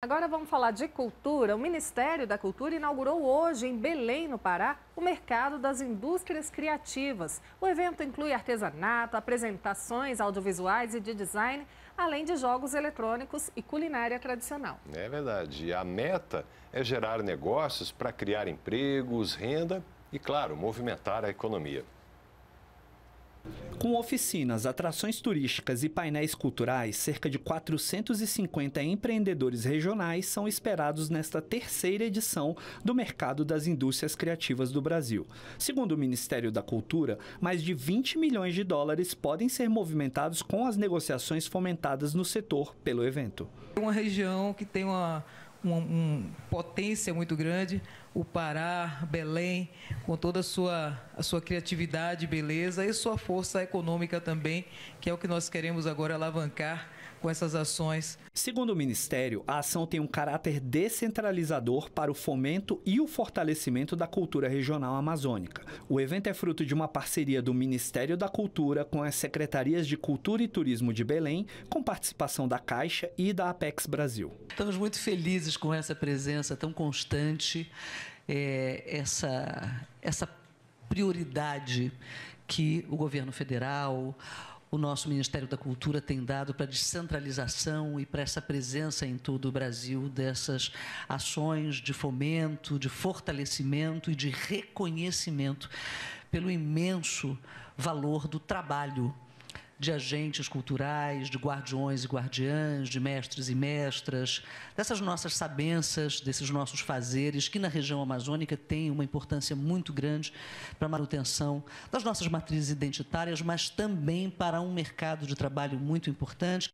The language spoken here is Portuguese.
Agora vamos falar de cultura. O Ministério da Cultura inaugurou hoje, em Belém, no Pará, o Mercado das Indústrias Criativas. O evento inclui artesanato, apresentações audiovisuais e de design, além de jogos eletrônicos e culinária tradicional. É verdade. a meta é gerar negócios para criar empregos, renda e, claro, movimentar a economia. Com oficinas, atrações turísticas e painéis culturais, cerca de 450 empreendedores regionais são esperados nesta terceira edição do Mercado das Indústrias Criativas do Brasil. Segundo o Ministério da Cultura, mais de 20 milhões de dólares podem ser movimentados com as negociações fomentadas no setor pelo evento. Uma região que tem uma uma, potência muito grande, o Pará, Belém, com toda a sua, a sua criatividade, beleza e sua força econômica também, que é o que nós queremos agora alavancar com essas ações. Segundo o Ministério, a ação tem um caráter descentralizador para o fomento e o fortalecimento da cultura regional amazônica. O evento é fruto de uma parceria do Ministério da Cultura com as Secretarias de Cultura e Turismo de Belém, com participação da Caixa e da Apex Brasil. Estamos muito felizes com essa presença tão constante, é, essa, essa prioridade que o governo federal, o nosso Ministério da Cultura tem dado para a descentralização e para essa presença em todo o Brasil dessas ações de fomento, de fortalecimento e de reconhecimento pelo imenso valor do trabalho de agentes culturais, de guardiões e guardiãs, de mestres e mestras, dessas nossas sabenças, desses nossos fazeres, que na região amazônica tem uma importância muito grande para a manutenção das nossas matrizes identitárias, mas também para um mercado de trabalho muito importante.